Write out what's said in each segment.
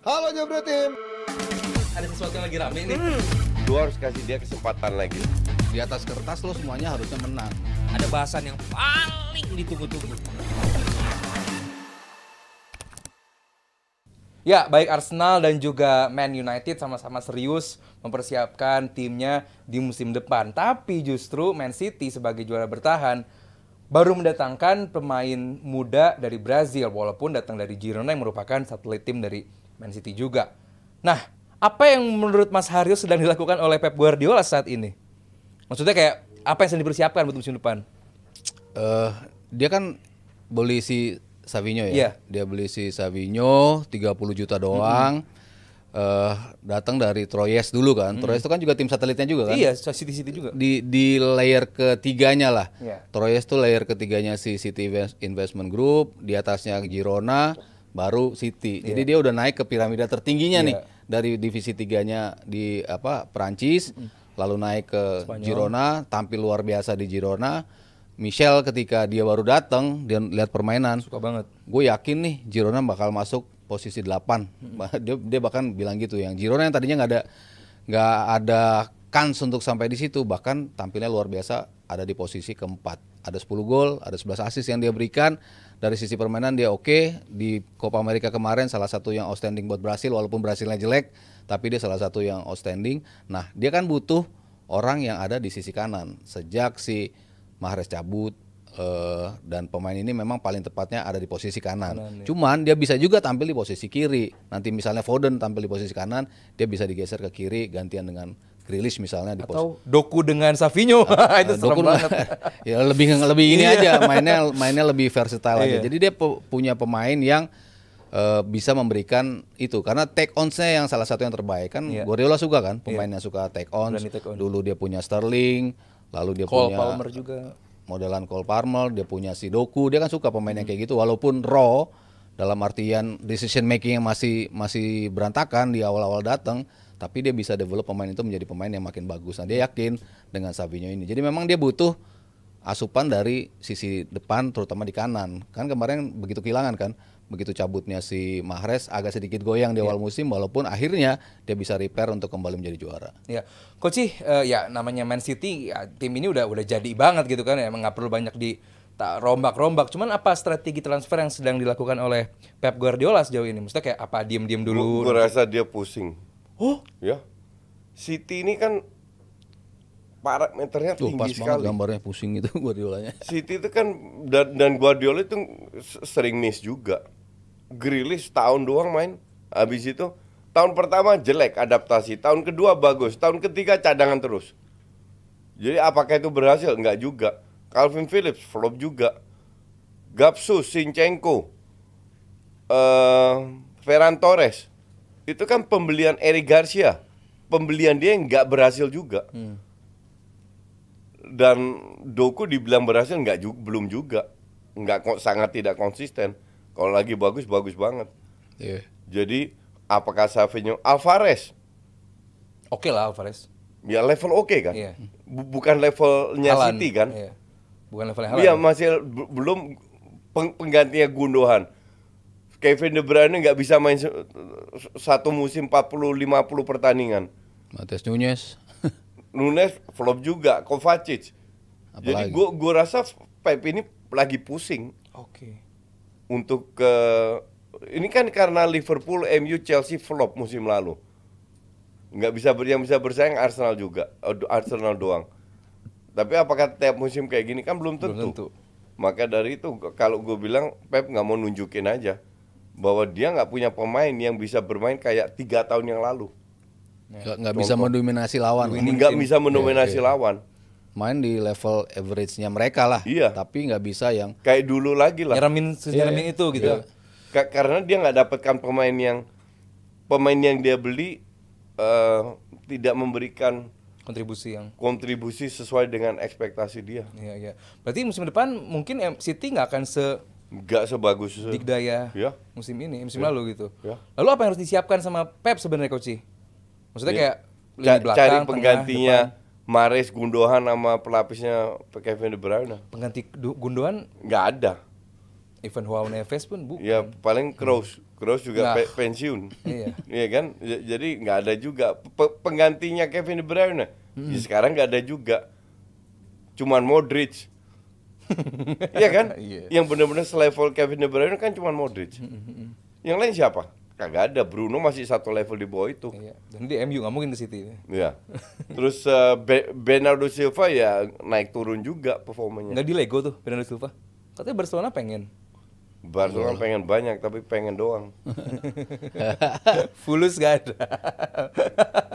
Halo Jabra Team. Ada sesuatu yang lagi rame nih. Hmm. Gue harus kasih dia kesempatan lagi. Di atas kertas lo semuanya harusnya menang. Ada bahasan yang paling ditunggu-tunggu. Ya, baik Arsenal dan juga Man United sama-sama serius mempersiapkan timnya di musim depan. Tapi justru Man City sebagai juara bertahan baru mendatangkan pemain muda dari Brazil walaupun datang dari Girona yang merupakan satelit tim dari Man City juga. Nah, apa yang menurut Mas Haryo sedang dilakukan oleh Pep Guardiola saat ini? Maksudnya kayak apa yang sedang dipersiapkan buat musim depan? Uh, dia kan beli si Savinho ya. Yeah. Dia beli si Savinho 30 juta doang. Mm -hmm. Uh, datang dari Troyes dulu kan. -hmm. Troyes itu kan juga tim satelitnya juga kan. Iya, City City juga. Di di layer ketiganya lah. Yeah. Troyes itu layer ketiganya si City Investment Group, di atasnya Girona, baru City. Jadi iya. dia udah naik ke piramida tertingginya yeah. nih dari divisi tiganya di apa Perancis, mm. lalu naik ke Spanyol. Girona, tampil luar biasa di Girona. Michel ketika dia baru datang dia lihat permainan. Suka banget. Gue yakin nih Girona bakal masuk posisi 8. Mm. dia, dia bahkan bilang gitu yang Girona yang tadinya nggak ada nggak ada kans untuk sampai di situ bahkan tampilnya luar biasa ada di posisi keempat. Ada 10 gol, ada 11 asis yang dia berikan. Dari sisi permainan dia oke. Okay. Di Copa America kemarin salah satu yang outstanding buat Brasil walaupun Brasilnya jelek, tapi dia salah satu yang outstanding. Nah, dia kan butuh orang yang ada di sisi kanan. Sejak si Mahrez cabut uh, dan pemain ini memang paling tepatnya ada di posisi kanan. kanan ya. Cuman dia bisa juga tampil di posisi kiri. Nanti misalnya Foden tampil di posisi kanan, dia bisa digeser ke kiri gantian dengan rilis misalnya di atau pos. doku dengan Savinho uh, itu ah, serem doku, banget ya lebih lebih ini iya. aja mainnya mainnya lebih versatile aja iya. jadi dia punya pemain yang uh, bisa memberikan itu karena take onsnya yang salah satu yang terbaik kan yeah. Guardiola suka kan iya. pemainnya yeah. suka take on dulu dia punya Sterling lalu dia Cole punya Palmer juga modelan Cole Palmer dia punya si Doku dia kan suka pemain yang hmm. kayak gitu walaupun raw dalam artian decision making yang masih masih berantakan di awal-awal datang tapi dia bisa develop pemain itu menjadi pemain yang makin bagus. Nah, dia yakin dengan Savinho ini. Jadi memang dia butuh asupan dari sisi depan terutama di kanan. Kan kemarin begitu kehilangan kan, begitu cabutnya si Mahrez agak sedikit goyang di iya. awal yeah. musim walaupun akhirnya dia bisa repair untuk kembali menjadi juara. Iya. Yeah. Coach, uh, ya namanya Man City ya, tim ini udah udah jadi banget gitu kan ya, nggak perlu banyak di rombak-rombak. Cuman apa strategi transfer yang sedang dilakukan oleh Pep Guardiola sejauh ini? Maksudnya kayak apa diam-diam dulu? Gue rasa dia pusing. Oh, ya. City ini kan parameternya Tuh, tinggi pas sekali. gambarnya pusing itu Guardiolanya. City itu kan dan, dan Guardiola itu sering miss juga. Grilis tahun doang main. Habis itu tahun pertama jelek adaptasi, tahun kedua bagus, tahun ketiga cadangan terus. Jadi apakah itu berhasil? Enggak juga. Calvin Phillips flop juga. Gapsu, Sinchenko, uh, Ferran Torres itu kan pembelian Eric Garcia pembelian dia yang nggak berhasil juga hmm. dan Doku dibilang berhasil nggak ju belum juga nggak sangat tidak konsisten kalau lagi bagus bagus banget yeah. jadi apakah Savinho Alvarez oke okay lah Alvarez ya level oke okay kan yeah. bukan levelnya Halan. City kan yeah. bukan levelnya Halan. Iya masih belum penggantinya Gundogan Kevin De Bruyne nggak bisa main satu musim 40-50 pertandingan. Mates Nunes. Nunes flop juga, Kovacic. Apalagi? Jadi gua gua rasa Pep ini lagi pusing. Oke. Okay. Untuk ke uh, ini kan karena Liverpool, MU, Chelsea flop musim lalu. Nggak bisa ber, yang bisa bersaing Arsenal juga, Arsenal doang. Tapi apakah tiap musim kayak gini kan belum tentu. Belum tentu. Maka dari itu kalau gue bilang Pep nggak mau nunjukin aja bahwa dia nggak punya pemain yang bisa bermain kayak tiga tahun yang lalu. Nggak bisa mendominasi lawan. Ini nggak bisa mendominasi ya, lawan. Main di level average-nya mereka lah. Iya. Tapi nggak bisa yang kayak dulu lagi lah. Nyeremin, nyeremin iya, itu gitu. Iya. Ka karena dia nggak dapatkan pemain yang pemain yang dia beli uh, tidak memberikan kontribusi yang kontribusi sesuai dengan ekspektasi dia. Iya iya. Berarti musim depan mungkin City nggak akan se nggak sebagus eh, Dikdaya ya. musim ini, musim ya. lalu gitu. Ya. Lalu apa yang harus disiapkan sama Pep sebenarnya Coach? Maksudnya ya. kayak Ca belakang, cari penggantinya tengah, Gundohan Gundogan sama pelapisnya Kevin De Bruyne. Pengganti Gundogan nggak ada. Even Juan Neves pun bukan. Ya paling Kroos, Kroos juga nah. pe pensiun. Iya. iya kan? Jadi nggak ada juga P penggantinya Kevin De Bruyne. Hmm. Ya, sekarang nggak ada juga. Cuman Modric Iya kan? Yeah. Yang benar-benar selevel Kevin De Bruyne kan cuma Modric. Hmm, hmm, hmm. Yang lain siapa? Kagak ada. Bruno masih satu level di bawah itu. Iya. Dan di MU nggak mungkin ke City. Iya. Terus uh, Be Bernardo Silva ya naik turun juga performanya. Nggak di Lego tuh Bernardo Silva. Katanya Barcelona pengen. Barcelona iya. pengen banyak tapi pengen doang. Fulus gak ada.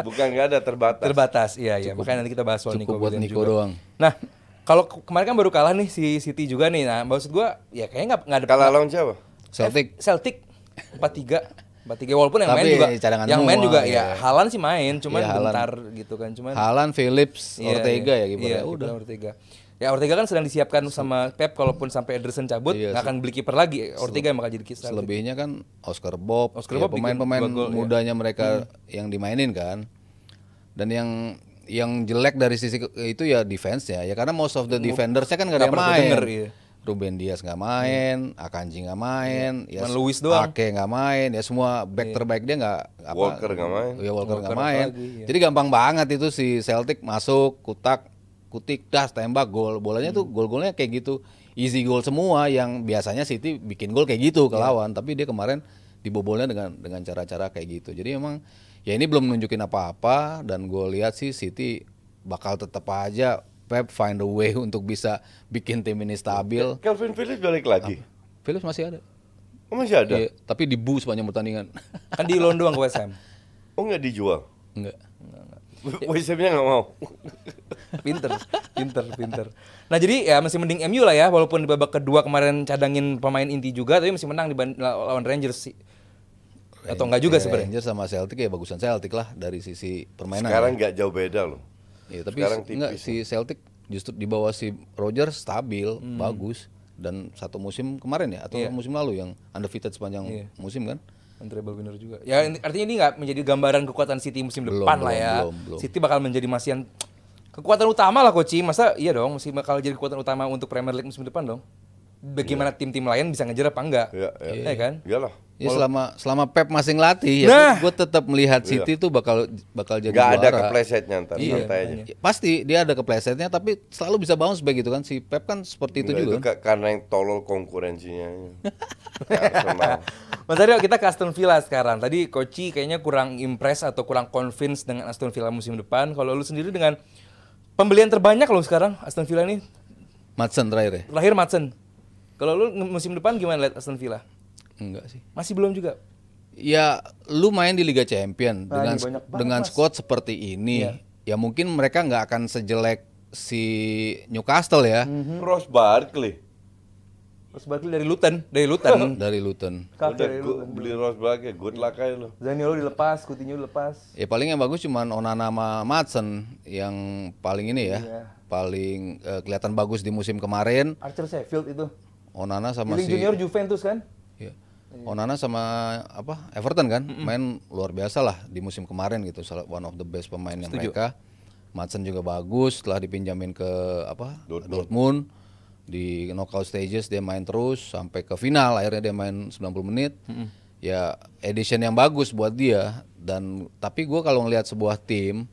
Bukan gak ada terbatas. Terbatas, iya iya. Makanya nanti kita bahas soal Cukup Nico buat Nico juga. doang. Nah, kalau kemarin kan baru kalah nih si City juga nih. Nah, maksud gua ya kayaknya nggak nggak ada kalah lawan siapa? Celtic. Celtic 4-3. tiga walaupun yang Tapi main juga yang main juga ya, ya Halan sih main cuman ya, bentar gitu kan cuman Halan Phillips iya, Ortega iya. ya, iya, ya gimana ya, udah Ortega ya Ortega kan sedang disiapkan sama Pep kalaupun sampai Ederson cabut iya, akan beli kiper lagi Ortega yang bakal jadi kisah selebihnya kan Oscar Bob Oscar Bob ya, pemain-pemain ya. mudanya ya. mereka hmm. yang dimainin kan dan yang yang jelek dari sisi itu ya defense ya ya karena most of the defendersnya kan gak ada yang main denger, iya. iya. Ruben Dias nggak main, hmm. Akanji nggak main, yeah. ya Man Lewis doang. Ake nggak main, ya semua back yeah. terbaik dia nggak apa Walker nggak main. Ya Walker gak main. Lagi, ya. Jadi gampang banget itu si Celtic masuk, kutak, kutik, das, tembak, gol. Bolanya hmm. tuh gol-golnya kayak gitu. Easy gol semua yang biasanya City bikin gol kayak gitu ke yeah. lawan, tapi dia kemarin dibobolnya dengan dengan cara-cara kayak gitu. Jadi emang ya ini belum nunjukin apa-apa dan gue lihat sih City bakal tetap aja Pep find a way untuk bisa bikin tim ini stabil. Kelvin Phillips balik lagi. Ah, Phillips masih ada. Oh, masih ada. Ya, tapi di bus sepanjang pertandingan. Kan di London ke West Ham. Oh nggak dijual? Nggak. West Hamnya nggak mau. pinter, pinter, pinter. Nah jadi ya masih mending MU lah ya, walaupun di babak kedua kemarin cadangin pemain inti juga, tapi masih menang di lawan Rangers sih atau enggak juga iya, sebenarnya Rangers sama Celtic ya bagusan Celtic lah dari sisi permainan sekarang enggak jauh beda loh ya, tapi sekarang enggak, si Celtic justru di bawah si Roger stabil hmm. bagus dan satu musim kemarin ya atau yeah. musim lalu yang undefeated sepanjang yeah. musim kan Untravel winner juga. Ya artinya ini enggak menjadi gambaran kekuatan City musim belum, depan belum, lah ya. Belum, belum. City bakal menjadi masih yang kekuatan utama lah Koci. Masa iya dong, masih bakal jadi kekuatan utama untuk Premier League musim depan dong bagaimana iya. tim-tim lain bisa ngejar apa enggak. Iya, iya. yeah, kan? Iyalah. Ya selama selama Pep masih ngelatih ya nah. gue tetap melihat iya. City iya. tuh bakal bakal jadi Gak juara. ada keplesetnya ntar iya. santai aja. Iya, pasti dia ada keplesetnya tapi selalu bisa bounce back gitu kan si Pep kan seperti itu Nggak, juga. Itu kan? karena yang tolol konkurensinya. Mas Aryo kita ke Aston Villa sekarang. Tadi Koci kayaknya kurang impress atau kurang convince dengan Aston Villa musim depan. Kalau lu sendiri dengan pembelian terbanyak lo sekarang Aston Villa ini? Madsen terakhir ya? Terakhir Madsen. Kalau lu musim depan gimana lihat Aston Villa? Enggak sih. Masih belum juga. Ya, lu main di Liga Champion nah, dengan dengan mas. squad seperti ini, iya. ya mungkin mereka nggak akan sejelek si Newcastle ya. Mm -hmm. Ross Barkley. Ross Barkley dari Luton, dari Luton. dari Luton. Kalau dari Luton. Beli Ross Barkley, good luck aja lu. Zaniolo dilepas, Coutinho lepas. Ya paling yang bagus cuman Onana sama Madsen yang paling ini ya. Yeah. Paling uh, kelihatan bagus di musim kemarin. Archer Sheffield itu. Onana sama Giling si Junior Juventus kan? Iya. Onana sama apa Everton kan mm -mm. main luar biasa lah di musim kemarin gitu salah one of the best pemain yang mereka Madsen juga bagus setelah dipinjamin ke apa Dortmund, Dortmund. di knockout stages dia main terus sampai ke final akhirnya dia main 90 menit mm -hmm. ya edition yang bagus buat dia dan tapi gue kalau ngelihat sebuah tim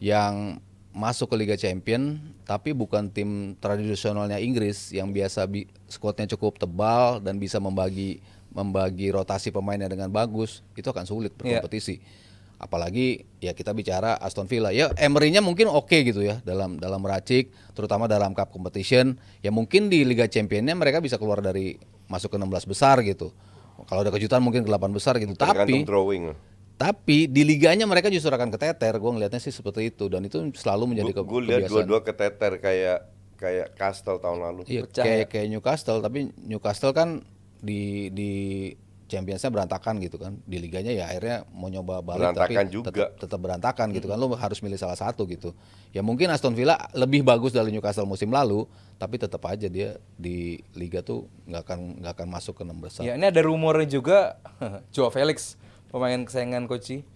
yang masuk ke Liga Champion tapi bukan tim tradisionalnya Inggris yang biasa bi skuadnya cukup tebal dan bisa membagi membagi rotasi pemainnya dengan bagus itu akan sulit iya. berkompetisi. Yeah. Apalagi ya kita bicara Aston Villa. Ya Emery-nya mungkin oke okay gitu ya dalam dalam meracik terutama dalam cup competition. Ya mungkin di Liga Championnya mereka bisa keluar dari masuk ke 16 besar gitu. Kalau ada kejutan mungkin ke 8 besar gitu. tapi drawing tapi di liganya mereka justru akan keteter. Gue ngelihatnya sih seperti itu dan itu selalu menjadi kebiasaan. Gue lihat dua-dua keteter kayak kayak Castle tahun lalu. Iya, kayak ya? kayak Newcastle tapi Newcastle kan di di Championsnya berantakan gitu kan di liganya ya akhirnya mau nyoba balik berantakan tapi Tetap, berantakan gitu kan hmm. lo harus milih salah satu gitu ya mungkin Aston Villa lebih bagus dari Newcastle musim lalu tapi tetap aja dia di liga tuh nggak akan nggak akan masuk ke nomor besar ya ini ada rumornya juga Joe Felix pemain kesayangan Koci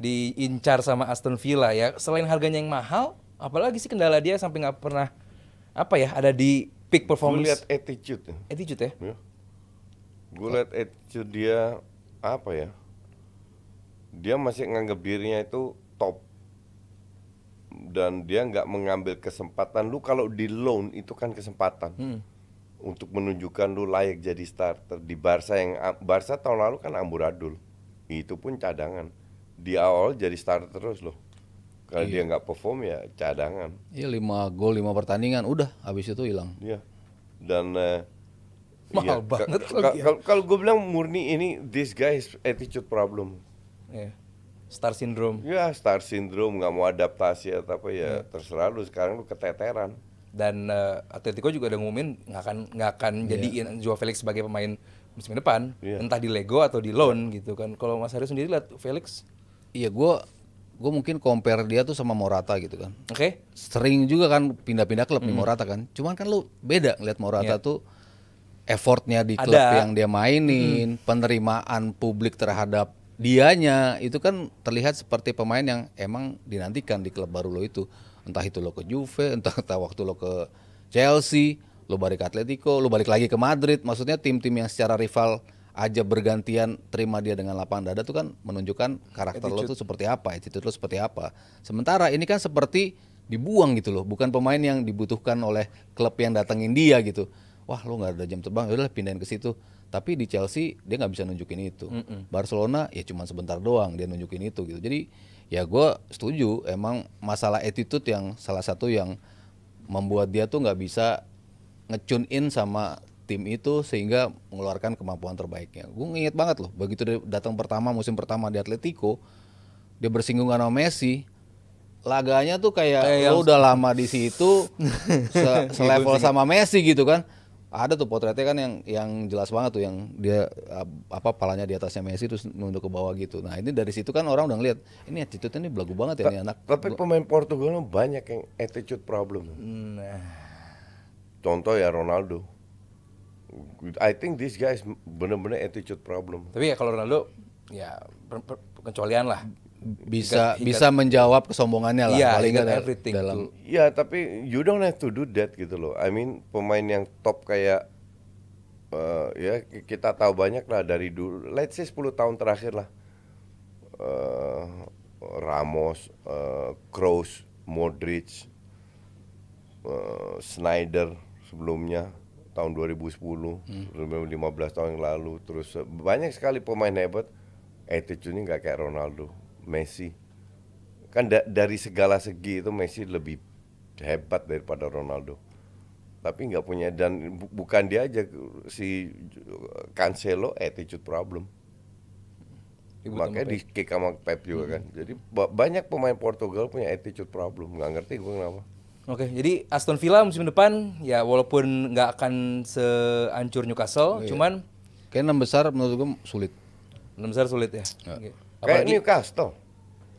diincar sama Aston Villa ya. Selain harganya yang mahal, apalagi sih kendala dia sampai nggak pernah apa ya ada di peak performance. Gue lihat attitude. Attitude ya. ya. Gue lihat attitude dia apa ya? Dia masih nganggap dirinya itu top dan dia nggak mengambil kesempatan. Lu kalau di loan itu kan kesempatan. Hmm untuk menunjukkan lu layak jadi starter di Barca yang Barca tahun lalu kan amburadul itu pun cadangan di awal jadi starter terus loh kalau iya. dia nggak perform ya cadangan iya lima gol lima pertandingan udah habis itu hilang iya dan uh, mahal iya. banget ya. kalau kalau gue bilang murni ini this guy attitude problem iya. star syndrome ya star syndrome nggak mau adaptasi atau apa ya iya. terserah lu sekarang lu keteteran dan uh, Atletico juga udah ngumumin nggak akan nggak akan yeah. jadiin Joao Felix sebagai pemain musim depan yeah. entah di Lego atau di loan iya. gitu kan kalau Mas Haris sendiri lihat Felix iya gue gue mungkin compare dia tuh sama Morata gitu kan oke okay. sering juga kan pindah-pindah klub mm. nih hmm. Morata kan cuman kan lu beda ngeliat Morata yeah. tuh effortnya di klub yang dia mainin mm. penerimaan publik terhadap dianya itu kan terlihat seperti pemain yang emang dinantikan di klub baru lo itu entah itu lo ke Juve entah entah waktu lo ke Chelsea Lo balik ke Atletico, lo balik lagi ke Madrid. Maksudnya tim-tim yang secara rival aja bergantian terima dia dengan lapang dada tuh kan menunjukkan karakter attitude. lo tuh seperti apa, attitude lo seperti apa. Sementara ini kan seperti dibuang gitu loh, bukan pemain yang dibutuhkan oleh klub yang datangin dia gitu. Wah lo nggak ada jam terbang, ya udah pindahin ke situ. Tapi di Chelsea dia nggak bisa nunjukin itu. Mm -mm. Barcelona ya cuma sebentar doang dia nunjukin itu gitu. Jadi ya gue setuju emang masalah attitude yang salah satu yang membuat dia tuh nggak bisa ngecunin in sama tim itu sehingga mengeluarkan kemampuan terbaiknya. Gue nginget banget loh, begitu datang pertama musim pertama di Atletico, dia bersinggungan sama Messi, laganya tuh kayak, kayak lo udah lama di situ se selevel sama Messi gitu kan ada tuh potretnya kan yang yang jelas banget tuh yang dia apa palanya di atasnya Messi terus nunduk ke bawah gitu. Nah, ini dari situ kan orang udah ngeliat ini attitude ini belagu banget ya ini anak. Tapi pemain Portugal banyak yang attitude problem. Nah contoh ya Ronaldo I think this guys benar-benar attitude problem tapi ya kalau Ronaldo ya kencolian lah bisa bisa menjawab kesombongannya lah yeah, paling ada everything dalam ya tapi you don't have to do that gitu loh I mean pemain yang top kayak uh, ya kita tahu banyak lah dari dulu let's say 10 tahun terakhir lah uh, Ramos uh, Kroos Modric uh, Snyder sebelumnya tahun 2010, hmm. 15 tahun yang lalu, terus eh, banyak sekali pemain hebat attitude-nya nggak kayak Ronaldo, Messi. Kan da dari segala segi itu Messi lebih hebat daripada Ronaldo. Tapi nggak punya dan bu bukan dia aja si Cancelo attitude problem. Ibu Makanya di kick sama Pep juga kan. hmm. kan. Jadi banyak pemain Portugal punya attitude problem, nggak ngerti gue kenapa. Oke, jadi Aston Villa musim depan ya walaupun nggak akan seancur Newcastle, oh, iya. cuman kayak enam besar menurut gue sulit. Enam besar sulit ya. ya. Kayak Newcastle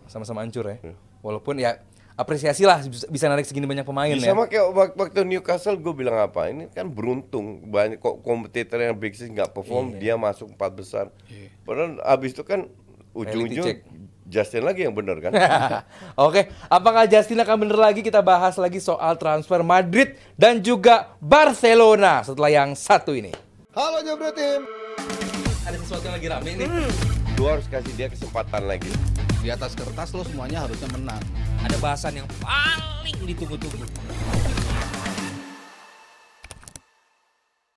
sama-sama hancur ya. Hmm. Walaupun ya apresiasi lah bisa narik segini banyak pemain bisa ya. Sama kayak waktu Newcastle gue bilang apa? Ini kan beruntung banyak kok kompetitor yang big six nggak perform iya. dia masuk empat besar. Iya. Padahal abis itu kan ujung-ujung Justin lagi yang bener kan? Oke, apakah Justin akan bener lagi? Kita bahas lagi soal transfer Madrid dan juga Barcelona setelah yang satu ini. Halo Jabra Tim. Ada sesuatu yang lagi rame nih. Hmm. Lu harus kasih dia kesempatan lagi. Di atas kertas lo semuanya harusnya menang. Ada bahasan yang paling ditunggu-tunggu.